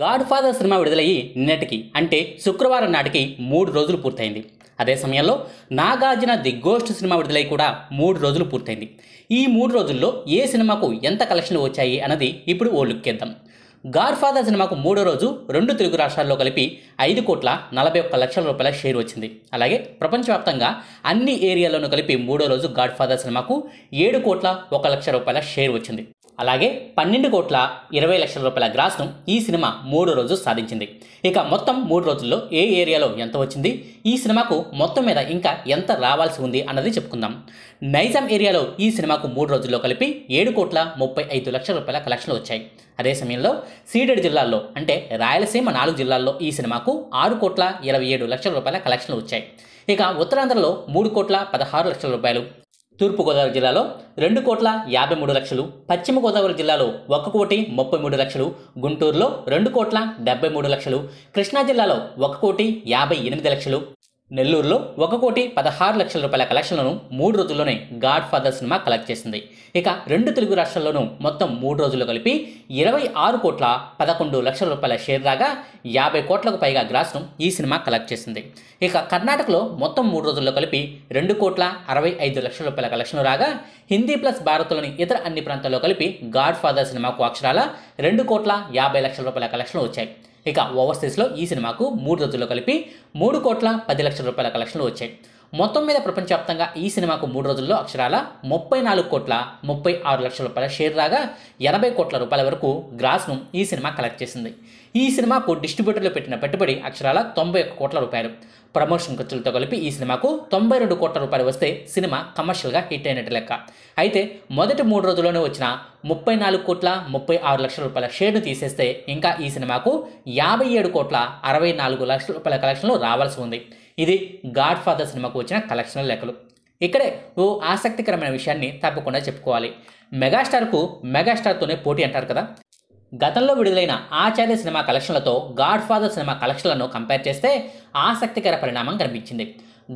God Godfather cinema విడుదలయ్యి నిన్నటికి అంటే శుక్రవారం నాటికి మూడు రోజులు పూర్తయింది అదే సమయంలో నాగార్జున ది గోస్ట్ సినిమా విడుదలై కూడా మూడు రోజులు పూర్తయింది ఈ మూడు రోజుల్లో ఏ సినిమాకు ఎంత కలెక్షన్లు వచ్చాయి అన్నది ఇప్పుడు ఓ లుక్కేద్దాం గాడ్ ఫాదర్ సినిమాకు మూడో రోజు రెండు తెలుగు రాష్ట్రాల్లో కలిపి ఐదు కోట్ల నలభై ఒక్క లక్షల రూపాయల షేర్ వచ్చింది అలాగే ప్రపంచవ్యాప్తంగా అన్ని ఏరియాల్లోనూ కలిపి మూడో రోజు గాడ్ ఫాదర్ సినిమాకు ఏడు కోట్ల ఒక లక్ష రూపాయల షేర్ వచ్చింది అలాగే పన్నెండు కోట్ల ఇరవై లక్షల రూపాయల గ్రాస్ను ఈ సినిమా మూడు రోజు సాధించింది ఇక మొత్తం మూడు రోజుల్లో ఏ ఏరియాలో ఎంత వచ్చింది ఈ సినిమాకు మొత్తం మీద ఇంకా ఎంత రావాల్సి ఉంది అన్నది చెప్పుకుందాం నైజాం ఏరియాలో ఈ సినిమాకు మూడు రోజుల్లో కలిపి ఏడు కోట్ల ముప్పై ఐదు లక్షల రూపాయల కలెక్షన్లు వచ్చాయి అదే సమయంలో సీడెడ్ జిల్లాల్లో అంటే రాయలసీమ నాలుగు జిల్లాల్లో ఈ సినిమాకు ఆరు కోట్ల ఇరవై ఏడు లక్షల రూపాయల కలెక్షన్లు వచ్చాయి ఇక ఉత్తరాంధ్రలో మూడు కోట్ల పదహారు లక్షల రూపాయలు తూర్పుగోదావరి జిల్లాలో రెండు కోట్ల యాభై మూడు లక్షలు పశ్చిమ గోదావరి జిల్లాలో ఒక కోటి ముప్పై మూడు లక్షలు గుంటూరులో రెండు కోట్ల డెబ్బై మూడు లక్షలు కృష్ణా జిల్లాలో ఒక కోటి యాభై ఎనిమిది లక్షలు నెల్లూరులో ఒక కోటి పదహారు లక్షల రూపాయల కలెక్షన్లను మూడు రోజుల్లోనే గాడ్ ఫాదర్ సినిమా కలెక్ట్ చేసింది ఇక రెండు తెలుగు రాష్ట్రాల్లోనూ మొత్తం మూడు రోజులు కలిపి ఇరవై ఆరు కోట్ల పదకొండు లక్షల రూపాయల షేర్ రాగా యాభై కోట్లకు పైగా గ్రాస్ను ఈ సినిమా కలెక్ట్ చేసింది ఇక కర్ణాటకలో మొత్తం మూడు రోజుల్లో కలిపి రెండు కోట్ల అరవై ఐదు లక్షల రూపాయల కలెక్షన్ రాగా హిందీ ప్లస్ భారత్లోని ఇతర అన్ని ప్రాంతాల్లో కలిపి గాడ్ ఫాదర్ సినిమాకు అక్షరాల రెండు కోట్ల యాభై లక్షల రూపాయల కలెక్షన్లు వచ్చాయి ఇక ఓవర్సీస్లో ఈ సినిమాకు మూడు రోజుల్లో కలిపి మూడు కోట్ల పది లక్షల రూపాయల కలెక్షన్లు వచ్చాయి మొత్తం మీద ప్రపంచవ్యాప్తంగా ఈ సినిమాకు మూడు రోజుల్లో అక్షరాల ముప్పై నాలుగు కోట్ల ముప్పై ఆరు లక్షల రూపాయల షేర్ రాగా ఎనభై కోట్ల రూపాయల వరకు గ్రాస్ను ఈ సినిమా కలెక్ట్ చేసింది ఈ సినిమాకు డిస్ట్రిబ్యూటర్లు పెట్టిన పెట్టుబడి అక్షరాల తొంభై ఒక్క కోట్ల రూపాయలు ప్రమోషన్ ఖర్చులతో కలిపి ఈ సినిమాకు తొంభై రెండు కోట్ల రూపాయలు వస్తే సినిమా కమర్షియల్గా హిట్ అయినట్టు లెక్క అయితే మొదటి మూడు రోజుల్లోనే వచ్చిన ముప్పై నాలుగు కోట్ల ముప్పై ఆరు లక్షల రూపాయల షేర్ను తీసేస్తే ఇంకా ఈ సినిమాకు యాభై ఏడు కోట్ల అరవై నాలుగు లక్షల రూపాయల కలెక్షన్లు రావాల్సి ఉంది ఇది గాడ్ ఫాదర్ సినిమాకు వచ్చిన కలెక్షన్ల లెక్కలు ఇక్కడే ఓ ఆసక్తికరమైన విషయాన్ని తప్పకుండా చెప్పుకోవాలి మెగాస్టార్కు మెగాస్టార్తోనే పోటీ అంటారు కదా గతంలో విడుదలైన ఆచార్య సినిమా కలెక్షన్లతో గాడ్ ఫాదర్ సినిమా కలెక్షన్లను కంపేర్ చేస్తే ఆసక్తికర పరిణామం కనిపించింది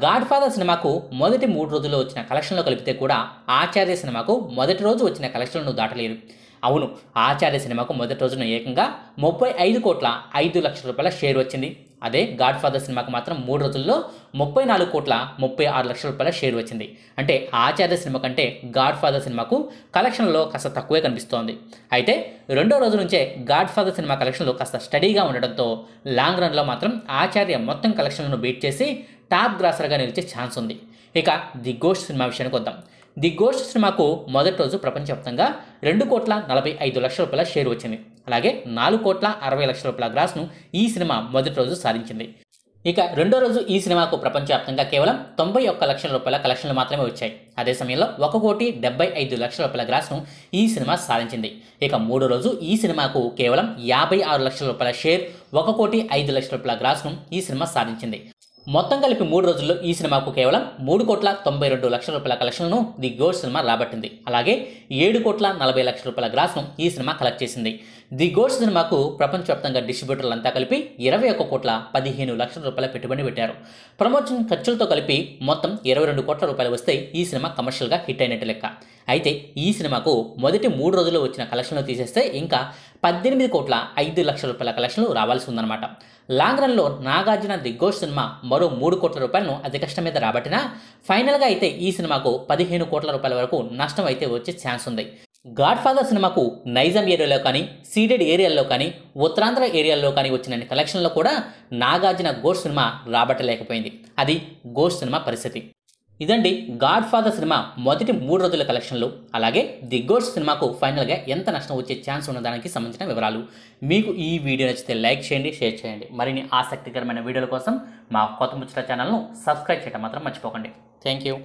గాడ్ ఫాదర్ సినిమాకు మొదటి మూడు రోజుల్లో వచ్చిన కలెక్షన్లు కలిపితే కూడా ఆచార్య సినిమాకు మొదటి రోజు వచ్చిన కలెక్షన్లను దాటలేదు అవును ఆచార్య సినిమాకు మొదటి రోజున ఏకంగా ముప్పై ఐదు కోట్ల ఐదు లక్షల రూపాయల షేర్ వచ్చింది అదే గాడ్ ఫాదర్ సినిమాకు మాత్రం మూడు రోజుల్లో ముప్పై నాలుగు కోట్ల ముప్పై ఆరు లక్షల రూపాయల షేర్ వచ్చింది అంటే ఆచార్య సినిమా కంటే గాడ్ ఫాదర్ సినిమాకు కలెక్షన్లో కాస్త తక్కువే కనిపిస్తోంది అయితే రెండో రోజు నుంచే గాడ్ ఫాదర్ సినిమా కలెక్షన్లు కాస్త స్టడీగా ఉండడంతో లాంగ్ రన్లో మాత్రం ఆచార్య మొత్తం కలెక్షన్లను బీట్ చేసి టాప్ గ్రాసర్గా నిలిచే ఛాన్స్ ఉంది ఇక ది గోస్ట్ సినిమా విషయానికి వద్దాం ది గోస్ట్ సినిమాకు మొదటి రోజు ప్రపంచవ్యాప్తంగా రెండు కోట్ల నలభై ఐదు లక్షల రూపాయల షేర్ వచ్చింది అలాగే నాలుగు కోట్ల అరవై లక్షల రూపాయల గ్రాస్ను ఈ సినిమా మొదటి రోజు సాధించింది ఇక రెండో రోజు ఈ సినిమాకు ప్రపంచవ్యాప్తంగా కేవలం తొంభై ఒక్క లక్షల రూపాయల కలెక్షన్లు మాత్రమే వచ్చాయి అదే సమయంలో ఒక కోటి డెబ్బై ఐదు లక్షల రూపాయల గ్రాస్ను ఈ సినిమా సాధించింది ఇక మూడో రోజు ఈ సినిమాకు కేవలం యాభై ఆరు లక్షల రూపాయల షేర్ ఒక కోటి ఐదు లక్షల రూపాయల గ్రాస్ను ఈ సినిమా సాధించింది మొత్తం కలిపి మూడు రోజుల్లో ఈ సినిమాకు కేవలం మూడు కోట్ల తొంభై రెండు లక్షల రూపాయల కలెక్షన్లను ది గోడ్ సినిమా రాబట్టింది అలాగే ఏడు కోట్ల నలభై లక్షల రూపాయల గ్రాస్ను ఈ సినిమా కలెక్ట్ చేసింది ది గోడ్స్ సినిమాకు ప్రపంచవ్యాప్తంగా డిస్ట్రిబ్యూటర్లు అంతా కలిపి ఇరవై ఒక్క కోట్ల పదిహేను లక్షల రూపాయల పెట్టుబడి పెట్టారు ప్రమోషన్ ఖర్చులతో కలిపి మొత్తం ఇరవై రెండు కోట్ల రూపాయలు వస్తే ఈ సినిమా కమర్షియల్గా హిట్ అయినట్టు లెక్క అయితే ఈ సినిమాకు మొదటి మూడు రోజుల్లో వచ్చిన కలెక్షన్లు తీసేస్తే ఇంకా పద్దెనిమిది కోట్ల ఐదు లక్షల రూపాయల కలెక్షన్లు రావాల్సి ఉందన్నమాట లాంగ్ రన్లో నాగార్జున ది గోష్ సినిమా మరో మూడు కోట్ల రూపాయలను అతి కష్టం మీద రాబట్టినా ఫైనల్గా అయితే ఈ సినిమాకు పదిహేను కోట్ల రూపాయల వరకు నష్టం అయితే వచ్చే ఛాన్స్ ఉంది గాడ్ ఫాదర్ సినిమాకు నైజం ఏరియాలో కానీ సీడెడ్ ఏరియాల్లో కానీ ఉత్తరాంధ్ర ఏరియాల్లో కానీ వచ్చిన కలెక్షన్లో కూడా నాగార్జున గోష్ సినిమా రాబట్టలేకపోయింది అది గోష్ సినిమా పరిస్థితి ఇదండి గాడ్ ఫాదర్ సినిమా మొదటి మూడు రోజుల కలెక్షన్లు అలాగే ది గోడ్స్ సినిమాకు ఫైనల్గా ఎంత నష్టం వచ్చే ఛాన్స్ ఉన్నదానికి సంబంధించిన వివరాలు మీకు ఈ వీడియో నచ్చితే లైక్ చేయండి షేర్ చేయండి మరిన్ని ఆసక్తికరమైన వీడియోల కోసం మా కొత్త ముచ్చట ఛానల్ను సబ్స్క్రైబ్ చేయడం మాత్రం మర్చిపోకండి థ్యాంక్ యూ